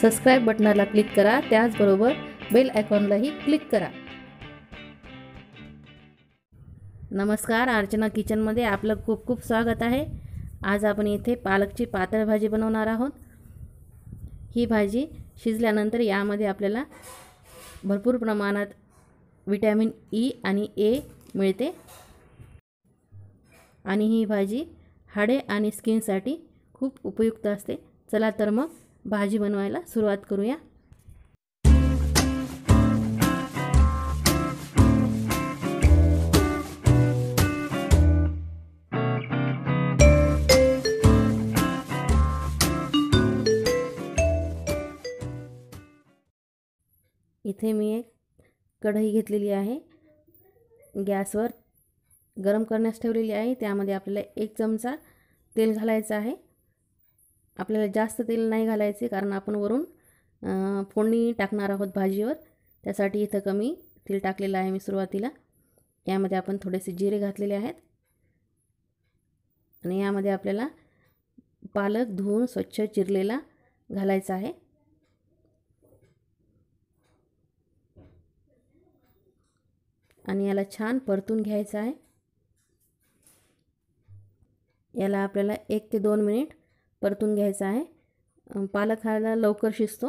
subscribe बटनाला click करा त्याचबरोबर bell आयकॉनलाही click करा नमस्कार अर्चना किचनमध्ये आपलं खूप खूप स्वागत आहे आज आपण इथे पालकची पातळ भाजी बनवणार आहोत ही भाजी शिजल्यानंतर यामध्ये आपल्याला भरपूर प्रमाणात विटॅमिन ई e आणि ए मिळते आणि ही भाजी हाडे आणि स्किनसाठी खूप उपयुक्त असते चला तर मग भाजी बनवायला सुरुवात करूया इथे मी एक कढई घेतलेली आहे गॅसवर गरम करण्यास ठेवलेली आहे त्यामध्ये आपल्याला एक चमचा तेल घालायचं आहे आपल्याला जास्त तेल नाही घालायचे कारण आपण वरून फोडणी टाकणार आहोत भाजीवर त्यासाठी इथं कमी तेल टाकलेलं आहे मी सुरुवातीला यामध्ये आपण थोडेसे जिरे घातलेले आहेत आणि यामध्ये आपल्याला पालक धुवून स्वच्छ चिरलेला घालायचा आहे आणि याला छान परतून घ्यायचं आहे याला आपल्याला एक ते दोन मिनिट परतून घ्यायचा आहे पालक खायला लवकर शिजतो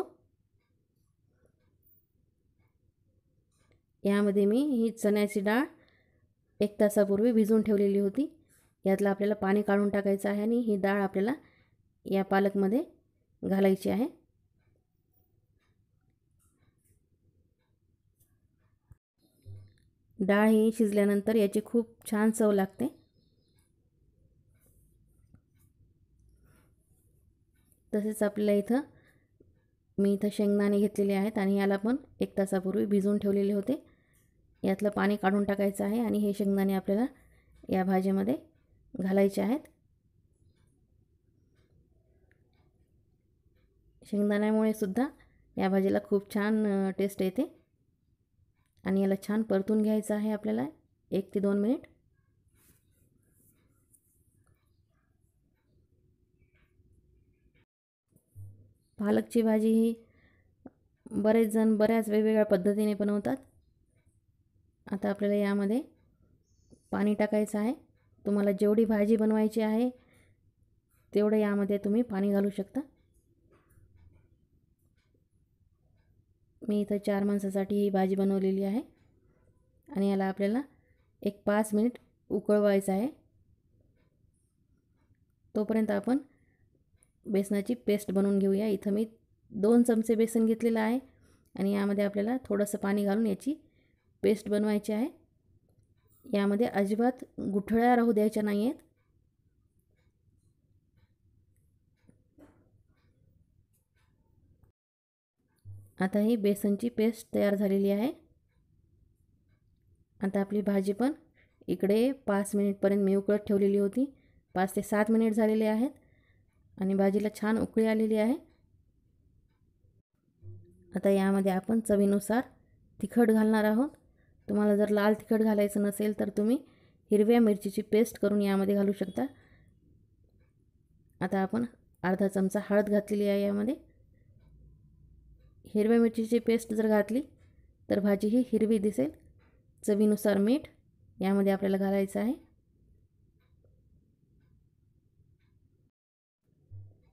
यामध्ये मी ही चण्याची डाळ एक तासापूर्वी भिजून ठेवलेली होती यातला आपल्याला पाणी काढून टाकायचं आहे आणि ही डाळ आपल्याला या पालकमध्ये घालायची आहे डाळ ही शिजल्यानंतर याची खूप छान चव लागते तसेच आपल्याला इथं मी इथं शेंगदाणे घेतलेले आहेत आणि याला पण एक तासापूर्वी भिजवून ठेवलेले होते यातलं पाणी काढून टाकायचं आहे आणि हे शेंगदाणे आपल्याला या भाजीमध्ये घालायचे आहेत शेंगदाण्यामुळे सुद्धा या भाजीला खूप छान टेस्ट येते आणि याला छान परतून घ्यायचं आहे आपल्याला एक ते दोन मिनिट पालकची भाजी ही बरेच जण बऱ्याच वेगवेगळ्या पद्धतीने बनवतात आता आपल्याला यामध्ये पाणी टाकायचं आहे तुम्हाला जेवढी भाजी बनवायची आहे तेवढं यामध्ये तुम्ही पाणी घालू शकता मी इथं चार माणसासाठी ही भाजी बनवलेली आहे आणि याला आपल्याला एक पाच मिनिट उकळवायचं आहे तोपर्यंत आपण बेसनाची पेस्ट बनवून घेऊया इथं मी दोन चमचे बेसन घेतलेलं आहे आणि यामध्ये आपल्याला थोडंसं पाणी घालून याची पेस्ट बनवायची आहे यामध्ये अजिबात गुठळ्या राहू द्यायच्या नाही आहेत आता ही बेसनची पेस्ट तयार झालेली आहे आता आपली भाजी पण इकडे पाच मिनिटपर्यंत मी उकळत ठेवलेली होती पाच ते सात मिनिट झालेले आहेत आणि भाजीला छान उकळी आलेली आहे आता यामध्ये आपण चवीनुसार तिखट घालणार आहोत तुम्हाला जर लाल तिखट घालायचं नसेल तर तुम्ही हिरव्या मिरचीची पेस्ट करून यामध्ये घालू शकता आता आपण अर्धा चमचा हळद घातलेली आहे यामध्ये हिरव्या मिरचीची पेस्ट जर घातली तर भाजी ही हिरवी दिसेल चवीनुसार मीठ यामध्ये आपल्याला घालायचं आहे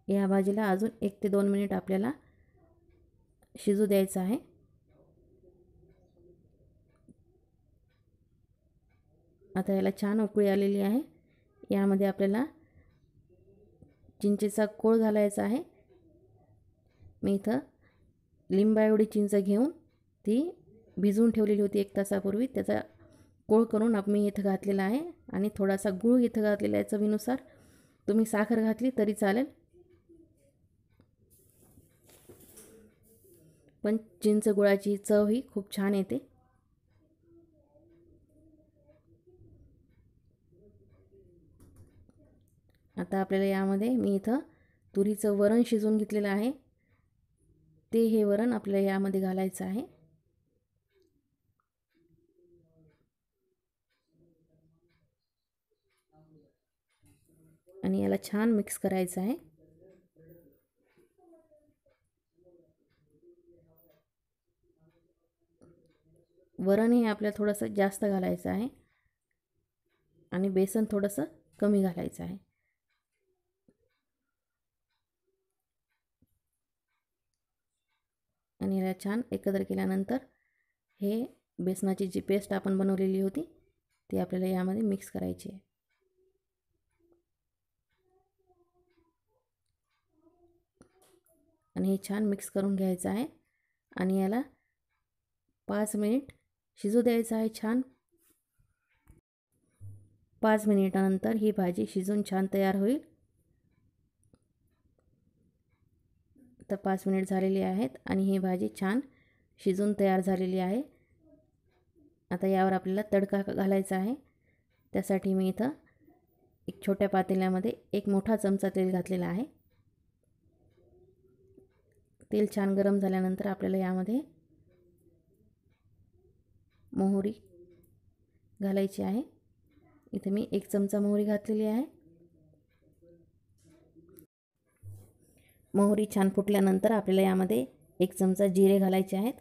या भाजीला अजून एक ते दोन मिनिट आपल्याला शिजू द्यायचं आहे आता याला छान उकळी आलेली आहे यामध्ये आपल्याला चिंचेचा कोळ घालायचा आहे मी इथं लिंबा एवढी चिंच घेऊन ती भिजवून ठेवलेली होती एक तासापूर्वी त्याचा कोळ करून मी इथं घातलेला आहे आणि थोडासा गूळ इथं घातलेला आहे चवीनुसार तुम्ही साखर घातली तरी चालेल पण चिंच गुळाची चव ही खूप छान येते आता आपल्याला यामध्ये मी इथं तुरीचं वरण शिजवून घेतलेलं आहे ते हे वरण आपल्याला यामध्ये घालायचं आहे आणि याला छान मिक्स करायचं आहे वरण हे आपल्याला थोडंसं जास्त घालायचं आहे आणि बेसन थोडंसं कमी घालायचं आहे आणि याला छान एकत्र केल्यानंतर हे बेसनाची जी पेस्ट आपण बनवलेली होती ती आपल्याला यामध्ये मिक्स करायची आहे आणि हे छान मिक्स करून घ्यायचं आहे आणि याला पाच मिनिट शिजू द्यायचं आहे छान पाच मिनिटानंतर ही भाजी शिजून छान तयार होईल तर पाच मिनिट झालेली आहेत आणि ही भाजी छान शिजून तयार झालेली आहे आता यावर आपल्याला तडका घालायचा आहे त्यासाठी मी इथं एक छोट्या पातेल्यामध्ये एक मोठा चमचा तेल घातलेला आहे तेल छान गरम झाल्यानंतर आपल्याला यामध्ये मोहरी घालायची आहे इथे मी एक चमचा मोहरी घातलेली आहे मोहरी छान फुटल्यानंतर आपल्याला यामध्ये एक चमचा जिरे घालायचे आहेत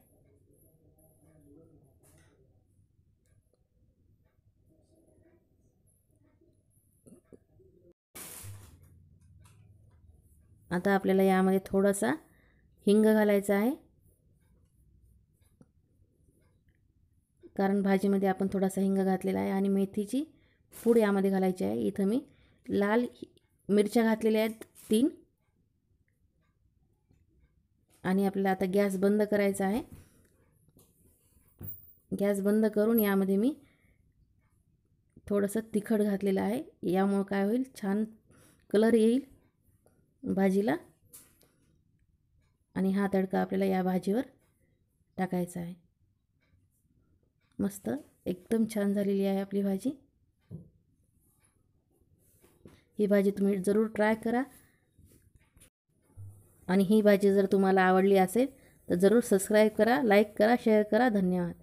आता आपल्याला यामध्ये थोडासा हिंग घालायचा आहे कारण भाजीमध्ये आपण थोडासा हिंग घातलेला आहे आणि मेथीची फूड यामध्ये घालायची आहे इथं मी लाल मिरच्या घातलेल्या आहेत तीन आणि आपल्याला आता गॅस बंद करायचा आहे गॅस बंद करून यामध्ये मी थोडंसं तिखट घातलेलं आहे यामुळं काय होईल छान कलर येईल भाजीला आणि हा तडका आपल्याला या भाजीवर टाकायचा आहे मस्त एकदम छान झालेली आहे आपली भाजी ही भाजी तुम्ही जरूर ट्राय करा आणि ही भाजी जर तुम्हाला आवडली असेल तर जरूर सबस्क्राईब करा लाईक करा शेअर करा धन्यवाद